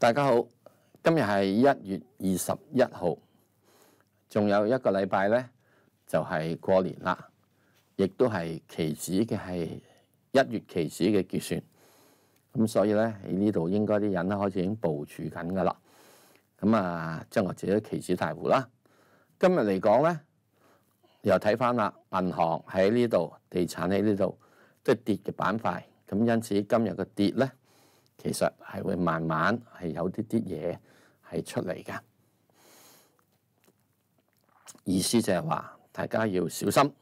大家好，今日系一月二十一号，仲有一个礼拜咧，就系过年啦，亦都系期指嘅系一月期指嘅结算。咁所以咧喺呢度，应该啲人都开始已经部署紧噶啦。咁啊，即我自己期指大户啦。今日嚟讲咧，又睇翻啦，银行喺呢度，地产喺呢度，即系跌嘅板块。咁因此今日嘅跌咧。其實係會慢慢係有啲啲嘢係出嚟嘅，意思就係話大家要小心。